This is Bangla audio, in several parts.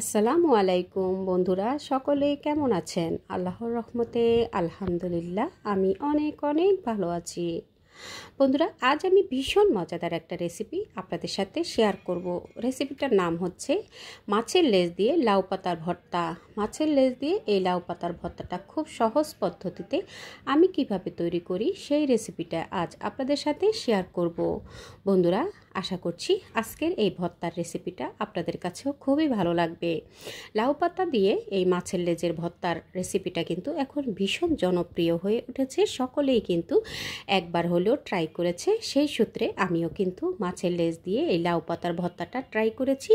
আসসালামু আলাইকুম বন্ধুরা সকলে কেমন আছেন আল্লাহর রহমতে আলহামদুলিল্লাহ আমি অনেক অনেক ভালো আছি বন্ধুরা আজ আমি ভীষণ মজাদার একটা রেসিপি আপনাদের সাথে শেয়ার করব রেসিপিটার নাম হচ্ছে মাছের লেজ দিয়ে লাউ পাতার ভর্তা মাছের লেজ দিয়ে এই লাউ পাতার ভর্তাটা খুব সহজ পদ্ধতিতে আমি কিভাবে তৈরি করি সেই রেসিপিটা আজ আপনাদের সাথে শেয়ার করব বন্ধুরা আশা করছি আজকের এই ভর্তার রেসিপিটা আপনাদের কাছেও খুবই ভালো লাগবে লাউ পাতা দিয়ে এই মাছের লেজের ভর্তার রেসিপিটা কিন্তু এখন ভীষণ জনপ্রিয় হয়ে উঠেছে সকলেই কিন্তু একবার হলেও ট্রাই করেছে সেই সূত্রে আমিও কিন্তু মাছের লেজ দিয়ে এই লাউ পাতার ভর্তাটা ট্রাই করেছি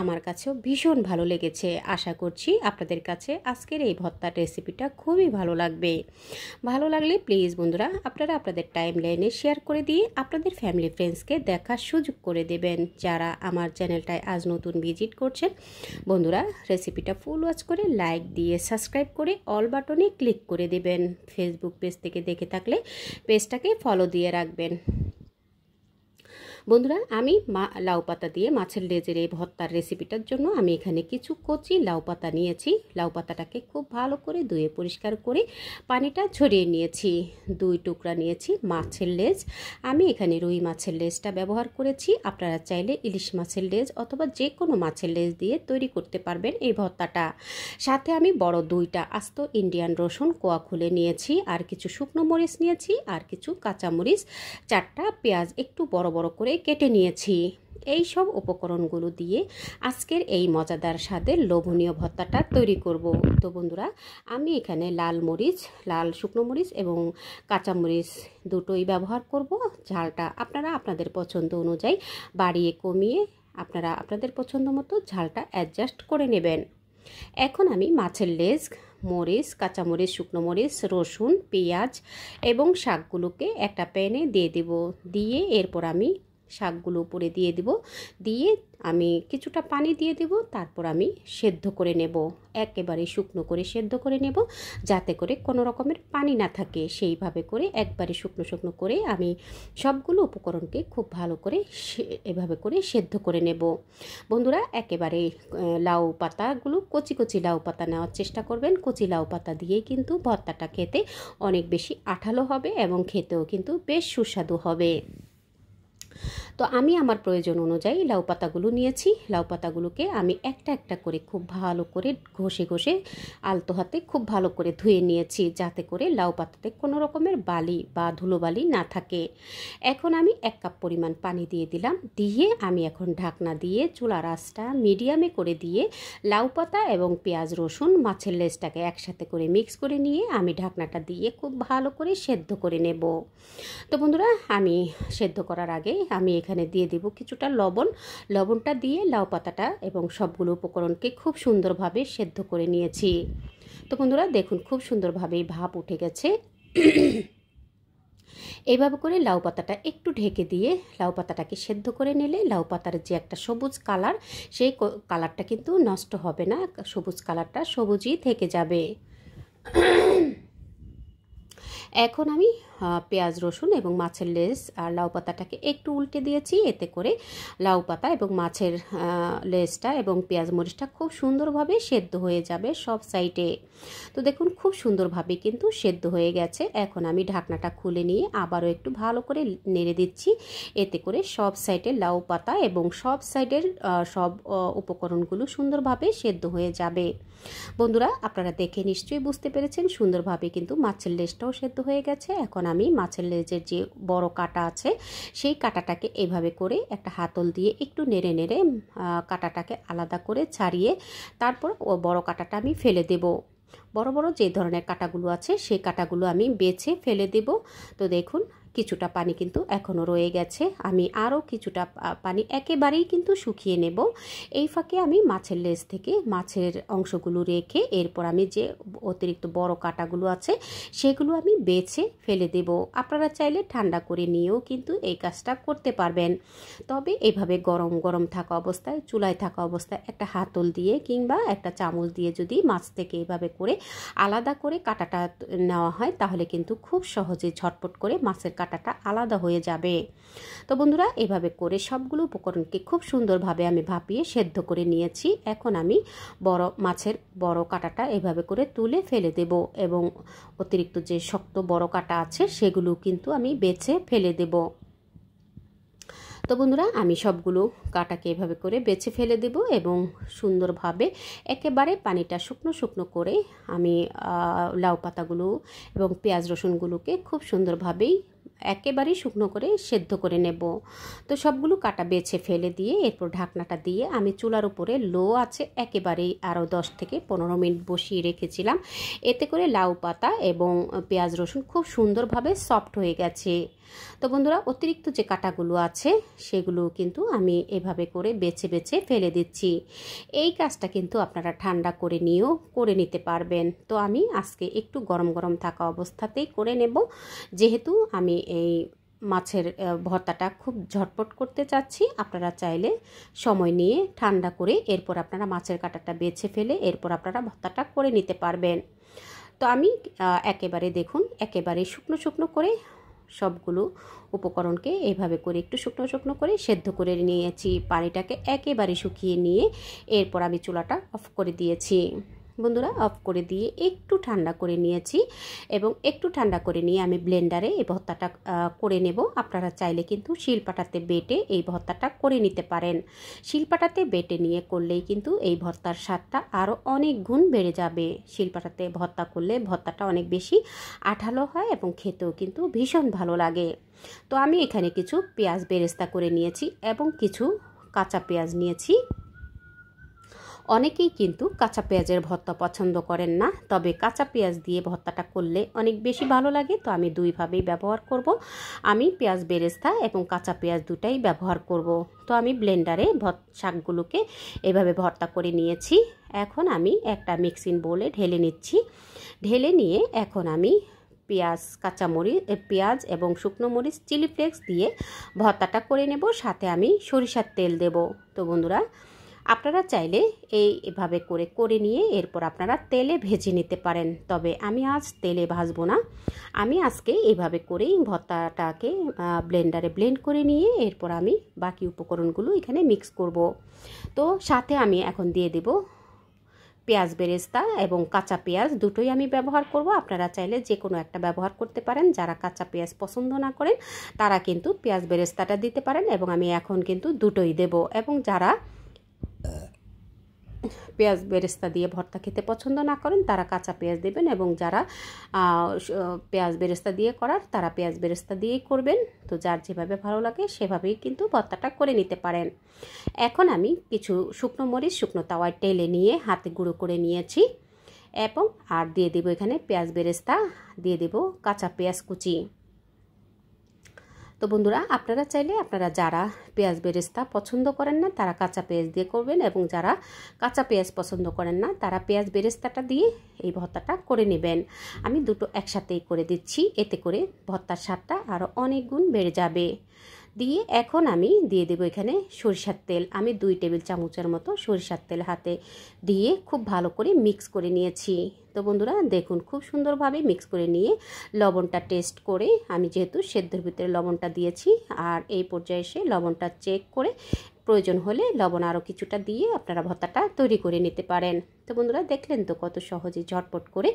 আমার কাছেও ভীষণ ভালো লেগেছে আশা করছি আপনাদের কাছে আজকের এই ভর্তার রেসিপিটা খুবই ভালো লাগবে ভালো লাগলে প্লিজ বন্ধুরা আপনারা আপনাদের টাইম লাইনে শেয়ার করে দিয়ে আপনাদের ফ্যামিলি ফ্রেন্ডসকে দেখার সুযোগ করে দেবেন যারা আমার চ্যানেলটায় আজ নতুন ভিজিট করছেন বন্ধুরা রেসিপিটা ফুল ওয়াচ করে লাইক দিয়ে সাবস্ক্রাইব করে অল বাটনে ক্লিক করে দেবেন ফেসবুক পেজ থেকে দেখে থাকলে পেজটাকে ফলো দিয়ে রাখবেন বন্ধুরা আমি মা লাউ পাতা দিয়ে মাছের লেজের এই ভর্তার রেসিপিটার জন্য আমি এখানে কিছু কচি লাউ পাতা নিয়েছি লাউ পাতাটাকে খুব ভালো করে ধুয়ে পরিষ্কার করে পানিটা ছড়িয়ে নিয়েছি দুই টুকরা নিয়েছি মাছের লেজ আমি এখানে রুই মাছের লেজটা ব্যবহার করেছি আপনারা চাইলে ইলিশ মাছের লেজ অথবা যে কোনো মাছের লেজ দিয়ে তৈরি করতে পারবেন এই ভর্তাটা সাথে আমি বড় দুইটা আস্ত ইন্ডিয়ান রসুন কোয়া খুলে নিয়েছি আর কিছু শুকনো মরিচ নিয়েছি আর কিছু কাঁচামরিচ চারটা পেঁয়াজ একটু বড় বড় করে কেটে নিয়েছি এই সব উপকরণগুলো দিয়ে আজকের এই মজাদার স্বাদের লোভনীয় ভর্তাটা তৈরি করব তো বন্ধুরা আমি এখানে লাল মরিচ লাল শুকনো মরিচ এবং কাঁচামরিচ দুটোই ব্যবহার করব ঝালটা আপনারা আপনাদের পছন্দ অনুযায়ী বাড়িয়ে কমিয়ে আপনারা আপনাদের পছন্দ মতো ঝালটা অ্যাডজাস্ট করে নেবেন এখন আমি মাছের লেজ মরিচ কাঁচামরিচ শুকনো মরিচ রসুন পেঁয়াজ এবং শাকগুলোকে একটা প্যানে দিয়ে দেব দিয়ে এরপর আমি শাকগুলো উপরে দিয়ে দেব দিয়ে আমি কিছুটা পানি দিয়ে দেব তারপর আমি সেদ্ধ করে নেব একেবারে শুকনো করে সেদ্ধ করে নেব যাতে করে কোনো রকমের পানি না থাকে সেইভাবে করে একবারে শুকনো শুকনো করে আমি সবগুলো উপকরণকে খুব ভালো করে এভাবে করে সেদ্ধ করে নেব বন্ধুরা একেবারে লাউ পাতাগুলো কচি কচি লাউ পাতা নেওয়ার চেষ্টা করবেন কচি লাউ পাতা দিয়ে কিন্তু ভর্তাটা খেতে অনেক বেশি আঠালো হবে এবং খেতেও কিন্তু বেশ সুস্বাদু হবে তো আমি আমার প্রয়োজন অনুযায়ী লাউ পাতাগুলো নিয়েছি লাউ পাতাগুলোকে আমি একটা একটা করে খুব ভালো করে ঘষে ঘষে আলতো হাতে খুব ভালো করে ধুয়ে নিয়েছি যাতে করে লাউ পাতাতে কোনো রকমের বালি বা ধুলো বালি না থাকে এখন আমি এক কাপ পরিমাণ পানি দিয়ে দিলাম দিয়ে আমি এখন ঢাকনা দিয়ে চুলা রাসটা মিডিয়ামে করে দিয়ে লাউ পাতা এবং পেঁয়াজ রসুন মাছের লেসটাকে একসাথে করে মিক্স করে নিয়ে আমি ঢাকনাটা দিয়ে খুব ভালো করে সেদ্ধ করে নেব তো বন্ধুরা আমি সেদ্ধ করার আগে আমি এখানে দিয়ে দেব কিছুটা লবণ লবণটা দিয়ে লাউ পাতাটা এবং সবগুলো উপকরণকে খুব সুন্দরভাবে সেদ্ধ করে নিয়েছি তো বন্ধুরা দেখুন খুব সুন্দরভাবেই ভাপ উঠে গেছে এইভাবে করে লাউ পাতাটা একটু ঢেকে দিয়ে লাউ পাতাটাকে সেদ্ধ করে নিলে লাউ পাতার যে একটা সবুজ কালার সেই কালারটা কিন্তু নষ্ট হবে না সবুজ কালারটা সবুজই থেকে যাবে এখন আমি পেঁয়াজ রসুন এবং মাছের লেস আর লাউ পাতাটাকে একটু উল্টে দিয়েছি এতে করে লাউ পাতা এবং মাছের লেসটা এবং পেঁয়াজ মরিচটা খুব সুন্দরভাবে সেদ্ধ হয়ে যাবে সব সাইডে তো দেখুন খুব সুন্দরভাবে কিন্তু সেদ্ধ হয়ে গেছে এখন আমি ঢাকনাটা খুলে নিয়ে আবারও একটু ভালো করে নেড়ে দিচ্ছি এতে করে সব সাইডে লাউ পাতা এবং সব সাইডের সব উপকরণগুলো সুন্দরভাবে সেদ্ধ হয়ে যাবে বন্ধুরা আপনারা দেখে নিশ্চয়ই বুঝতে পেরেছেন সুন্দরভাবে কিন্তু মাছের লেসটাও সেদ্ধ হয়ে গেছে এখন আমি মাছের লেজের যে বড় কাটা আছে সেই কাটাটাকে এভাবে করে একটা হাতল দিয়ে একটু নেড়ে নেড়ে কাটাটাকে আলাদা করে ছাড়িয়ে তারপর ও বড় কাটাটা আমি ফেলে দেব বড় বড় যে ধরনের কাটাগুলো আছে সেই কাটাগুলো আমি বেছে ফেলে দেব তো দেখুন কিছুটা পানি কিন্তু এখনও রয়ে গেছে আমি আরও কিছুটা পানি একেবারেই কিন্তু শুকিয়ে নেব এই ফাঁকে আমি মাছের লেজ থেকে মাছের অংশগুলো রেখে এরপর আমি যে অতিরিক্ত বড় কাটাগুলো আছে সেগুলো আমি বেছে ফেলে দেব আপনারা চাইলে ঠান্ডা করে নিয়েও কিন্তু এই কাজটা করতে পারবেন তবে এভাবে গরম গরম থাকা অবস্থায় চুলায় থাকা অবস্থায় একটা হাতল দিয়ে কিংবা একটা চামচ দিয়ে যদি মাছ থেকে এভাবে করে আলাদা করে কাটাটা নেওয়া হয় তাহলে কিন্তু খুব সহজে ঝটপট করে মাছের কাটা কাটাটা আলাদা হয়ে যাবে তো বন্ধুরা এভাবে করে সবগুলো উপকরণকে খুব সুন্দরভাবে আমি ভাপিয়ে সেদ্ধ করে নিয়েছি এখন আমি বড় মাছের বড় কাটাটা এভাবে করে তুলে ফেলে দেব এবং অতিরিক্ত যে শক্ত বড় কাটা আছে সেগুলো কিন্তু আমি বেছে ফেলে দেব তো বন্ধুরা আমি সবগুলো কাটাকে এভাবে করে বেছে ফেলে দেব এবং সুন্দরভাবে একেবারে পানিটা শুকনো শুকনো করে আমি লাউ পাতাগুলো এবং পেঁয়াজ রসুনগুলোকে খুব সুন্দরভাবেই একেবারেই শুকনো করে সেদ্ধ করে নেব তো সবগুলো কাটা বেছে ফেলে দিয়ে এরপর ঢাকনাটা দিয়ে আমি চুলার উপরে লো আছে একেবারেই আরও দশ থেকে পনেরো মিনিট বসিয়ে রেখেছিলাম এতে করে লাউ পাতা এবং পেঁয়াজ রসুন খুব সুন্দরভাবে সফট হয়ে গেছে তো বন্ধুরা অতিরিক্ত যে কাটাগুলো আছে সেগুলো কিন্তু আমি এভাবে করে বেছে বেছে ফেলে দিচ্ছি এই কাজটা কিন্তু আপনারা ঠান্ডা করে নিয়েও করে নিতে পারবেন তো আমি আজকে একটু গরম গরম থাকা অবস্থাতেই করে নেব যেহেতু আমি এই মাছের ভর্তাটা খুব ঝটপট করতে চাচ্ছি আপনারা চাইলে সময় নিয়ে ঠান্ডা করে এরপর আপনারা মাছের কাঁটাটা বেছে ফেলে এরপর আপনারা ভর্তাটা করে নিতে পারবেন তো আমি একেবারে দেখুন একেবারে শুকনো শুকনো করে সবগুলো উপকরণকে এভাবে করে একটু শুকনো শুকনো করে সেদ্ধ করে নিয়েছি পানিটাকে একেবারে শুকিয়ে নিয়ে এরপর আমি চুলাটা অফ করে দিয়েছি বন্ধুরা অফ করে দিয়ে একটু ঠান্ডা করে নিয়েছি এবং একটু ঠান্ডা করে নিয়ে আমি ব্লেন্ডারে এই ভর্তাটা করে নেব আপনারা চাইলে কিন্তু শিলপাটাতে বেটে এই ভর্তাটা করে নিতে পারেন শিলপাটাতে বেটে নিয়ে করলেই কিন্তু এই ভর্তার স্বাদটা আরও অনেক গুণ বেড়ে যাবে শিলপাটাতে ভর্তা করলে ভর্তাটা অনেক বেশি আঠালো হয় এবং খেতেও কিন্তু ভীষণ ভালো লাগে তো আমি এখানে কিছু পেঁয়াজ বেরেস্তা করে নিয়েছি এবং কিছু কাঁচা পেঁয়াজ নিয়েছি অনেকেই কিন্তু কাঁচা পেঁয়াজের ভর্তা পছন্দ করেন না তবে কাঁচা পেঁয়াজ দিয়ে ভর্তাটা করলে অনেক বেশি ভালো লাগে তো আমি দুইভাবেই ব্যবহার করব আমি পেঁয়াজ বেরেস্তা এবং কাঁচা পেঁয়াজ দুটাই ব্যবহার করব তো আমি ব্লেন্ডারে শাকগুলোকে এভাবে ভর্তা করে নিয়েছি এখন আমি একটা মিক্সিং বোলে ঢেলে নিচ্ছি ঢেলে নিয়ে এখন আমি পেঁয়াজ কাঁচামরিচ পেঁয়াজ এবং শুকনো মরিচ চিলি ফ্লেক্স দিয়ে ভর্তাটা করে নেব সাথে আমি সরিষার তেল দেব তো বন্ধুরা আপনারা চাইলে এই এভাবে করে করে নিয়ে এরপর আপনারা তেলে ভেজে নিতে পারেন তবে আমি আজ তেলে ভাজবো না আমি আজকে এভাবে করেই ভর্তাটাকে ব্লেন্ডারে ব্লেন্ড করে নিয়ে এরপর আমি বাকি উপকরণগুলো এখানে মিক্স করব তো সাথে আমি এখন দিয়ে দেব পেঁয়াজ বেরেস্তা এবং কাঁচা পেঁয়াজ দুটোই আমি ব্যবহার করব আপনারা চাইলে যে কোনো একটা ব্যবহার করতে পারেন যারা কাঁচা পেঁয়াজ পছন্দ না করেন তারা কিন্তু পেঁয়াজ বেরেস্তাটা দিতে পারেন এবং আমি এখন কিন্তু দুটোই দেব এবং যারা পেঁয়াজ বেরেস্তা দিয়ে ভর্তা খেতে পছন্দ না করেন তারা কাঁচা পেঁয়াজ দেবেন এবং যারা পেঁয়াজ বেরেস্তা দিয়ে করার তারা পেঁয়াজ বেরেস্তা দিয়েই করবেন তো যার যেভাবে ভালো লাগে সেভাবেই কিন্তু ভর্তাটা করে নিতে পারেন এখন আমি কিছু শুকনো মরিচ শুকনো তাওয়ায় টেলে নিয়ে হাতে গুঁড়ো করে নিয়েছি এবং আর দিয়ে দেবো এখানে পেঁয়াজ বেরেস্তা দিয়ে দেব কাঁচা পেঁয়াজ কুচি তো বন্ধুরা আপনারা চাইলে আপনারা যারা পেঁয়াজ বেরেস্তা পছন্দ করেন না তারা কাঁচা পেঁয়াজ দিয়ে করবেন এবং যারা কাঁচা পেঁয়াজ পছন্দ করেন না তারা পেঁয়াজ বেরেস্তাটা দিয়ে এই ভর্তাটা করে নেবেন আমি দুটো একসাথেই করে দিচ্ছি এতে করে ভর্তার স্বাদটা আরও অনেক গুণ বেড়ে যাবে দিয়ে এখন আমি দিয়ে দেবো এখানে সরিষার তেল আমি দুই টেবিল চামচের মতো সরিষার তেল হাতে দিয়ে খুব ভালো করে মিক্স করে নিয়েছি তো বন্ধুরা দেখুন খুব সুন্দরভাবে মিক্স করে নিয়ে লবণটা টেস্ট করে আমি যেহেতু সেদ্ধর ভিতরে লবণটা দিয়েছি আর এই পর্যায়ে এসে লবণটা চেক করে প্রয়োজন হলে লবণ আরও কিছুটা দিয়ে আপনারা ভর্তাটা তৈরি করে নিতে পারেন তো বন্ধুরা দেখলেন তো কত সহজে ঝটপট করে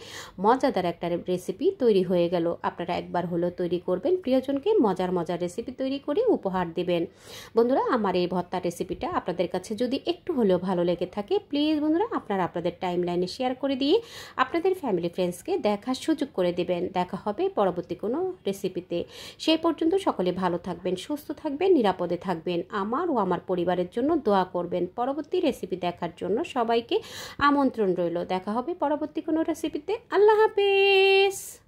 মজাদার একটা রেসিপি তৈরি হয়ে গেল আপনারা একবার হলেও তৈরি করবেন প্রিয়জনকে মজার মজার রেসিপি তৈরি করে উপহার দেবেন বন্ধুরা আমার এই ভর্তা রেসিপিটা আপনাদের কাছে যদি একটু হলেও ভালো লেগে থাকে প্লিজ বন্ধুরা আপনারা আপনাদের টাইম লাইনে শেয়ার করে দিয়ে আপনাদের ফ্যামিলি ফ্রেন্ডসকে দেখার সুযোগ করে দেবেন দেখা হবে পরবর্তী কোনো রেসিপিতে সেই পর্যন্ত সকলে ভালো থাকবেন সুস্থ থাকবেন নিরাপদে থাকবেন আমার ও আমার পরিবারের জন্য দোয়া করবেন পরবর্তী রেসিপি দেখার জন্য সবাইকে আমন্ত্রণ আমন্ত্রণ রইল দেখা হবে পরবর্তী কোনো রেসিপিতে আল্লাহ হাফিজ